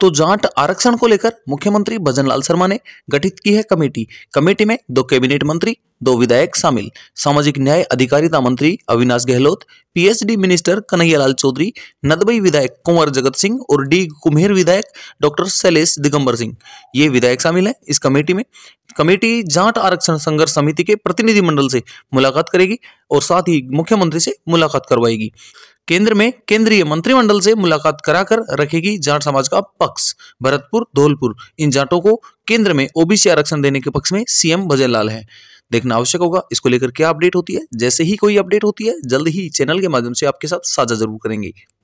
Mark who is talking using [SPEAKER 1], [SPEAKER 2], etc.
[SPEAKER 1] तो जाट आरक्षण को लेकर मुख्यमंत्री भजनलाल शर्मा ने गठित की है कमेटी कमेटी में दो कैबिनेट मंत्री दो विधायक शामिल सामाजिक न्याय अधिकारिता मंत्री अविनाश गहलोत पीएचडी मिनिस्टर कन्हैयालाल चौधरी नदबई विधायक कुंवर जगत सिंह और डी कुम्हेर विधायक डॉक्टर शैलेश दिगंबर सिंह ये विधायक शामिल हैं इस कमेटी में कमेटी जाट आरक्षण संघर्ष समिति के प्रतिनिधिमंडल से मुलाकात करेगी और साथ ही मुख्यमंत्री से मुलाकात करवाएगी केंद्र में केंद्रीय मंत्रिमंडल से मुलाकात कराकर रखेगी जाट समाज का पक्ष भरतपुर धौलपुर इन जाटों को केंद्र में ओबीसी आरक्षण देने के पक्ष में सीएम भजन लाल है देखना आवश्यक होगा इसको लेकर क्या अपडेट होती है जैसे ही कोई अपडेट होती है जल्द ही चैनल के माध्यम से आपके साथ साझा जरूर करेंगे